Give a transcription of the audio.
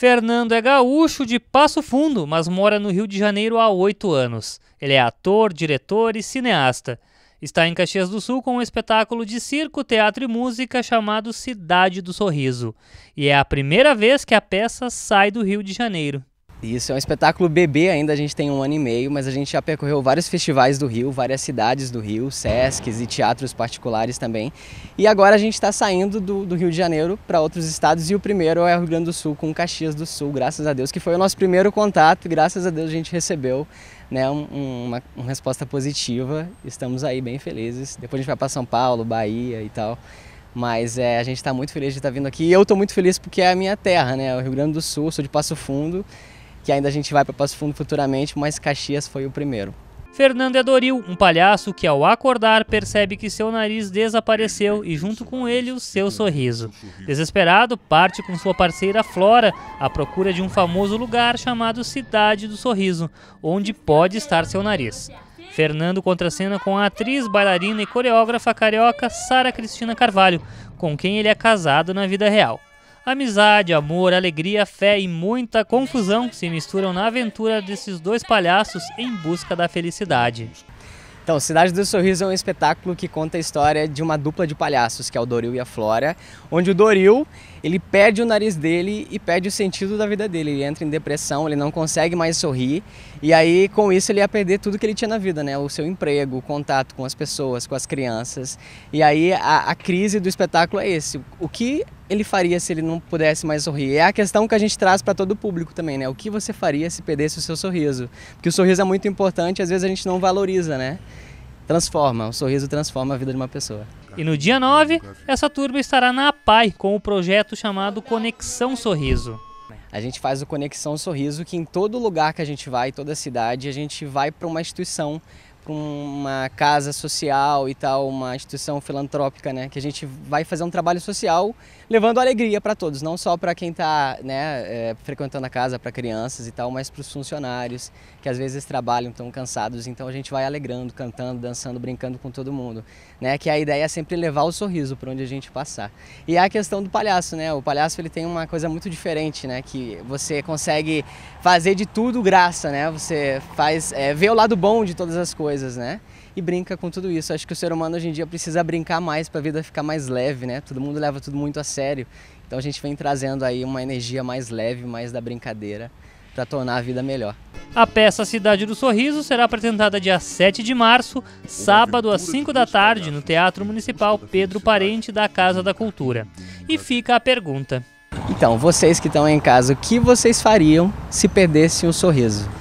Fernando é gaúcho de Passo Fundo, mas mora no Rio de Janeiro há oito anos. Ele é ator, diretor e cineasta. Está em Caxias do Sul com um espetáculo de circo, teatro e música chamado Cidade do Sorriso. E é a primeira vez que a peça sai do Rio de Janeiro. Isso, é um espetáculo bebê ainda, a gente tem um ano e meio, mas a gente já percorreu vários festivais do Rio, várias cidades do Rio, sescs e teatros particulares também. E agora a gente está saindo do, do, Rio de Janeiro para outros estados e o primeiro é o Rio Grande do Sul com Caxias do Sul, graças a Deus, que foi o nosso primeiro contato, graças a Deus a gente recebeu né, um, uma, uma resposta positiva, estamos aí bem felizes. Depois a gente vai para São Paulo, Bahia e tal. Mas é, a gente está muito feliz de estar tá vindo aqui e eu estou muito feliz porque é a minha terra, né? É o Rio Grande do Sul, sou de Passo Fundo que ainda a gente vai para Passo Fundo futuramente, mas Caxias foi o primeiro. Fernando é Doril, um palhaço que ao acordar percebe que seu nariz desapareceu e junto com ele o seu sorriso. Desesperado, parte com sua parceira Flora à procura de um famoso lugar chamado Cidade do Sorriso, onde pode estar seu nariz. Fernando contracena com a atriz, bailarina e coreógrafa carioca Sara Cristina Carvalho, com quem ele é casado na vida real. Amizade, amor, alegria, fé e muita confusão se misturam na aventura desses dois palhaços em busca da felicidade. Então, Cidade do Sorriso é um espetáculo que conta a história de uma dupla de palhaços, que é o Doril e a Flora, onde o Doril, ele perde o nariz dele e perde o sentido da vida dele, ele entra em depressão, ele não consegue mais sorrir, e aí com isso ele ia perder tudo que ele tinha na vida, né? O seu emprego, o contato com as pessoas, com as crianças. E aí a, a crise do espetáculo é esse, o que ele faria se ele não pudesse mais sorrir? É a questão que a gente traz para todo o público também, né? O que você faria se perdesse o seu sorriso? Porque o sorriso é muito importante, às vezes a gente não valoriza, né? Transforma, o sorriso transforma a vida de uma pessoa. E no dia 9, essa turma estará na APAI com o projeto chamado Conexão Sorriso. A gente faz o Conexão Sorriso, que em todo lugar que a gente vai, toda cidade, a gente vai para uma instituição para uma casa social e tal, uma instituição filantrópica, né? Que a gente vai fazer um trabalho social levando alegria para todos, não só para quem está né, é, frequentando a casa, para crianças e tal, mas para os funcionários que às vezes trabalham, estão cansados. Então a gente vai alegrando, cantando, dançando, brincando com todo mundo, né? Que a ideia é sempre levar o sorriso para onde a gente passar. E a questão do palhaço, né? O palhaço ele tem uma coisa muito diferente, né? Que você consegue fazer de tudo graça, né? Você faz é, vê o lado bom de todas as coisas coisas, né? E brinca com tudo isso. Acho que o ser humano hoje em dia precisa brincar mais para a vida ficar mais leve, né? Todo mundo leva tudo muito a sério. Então a gente vem trazendo aí uma energia mais leve, mais da brincadeira, para tornar a vida melhor. A peça Cidade do Sorriso será apresentada dia 7 de março, sábado às 5 da tarde, no Teatro Municipal Pedro Parente da Casa da Cultura. E fica a pergunta. Então, vocês que estão em casa, o que vocês fariam se perdessem o sorriso?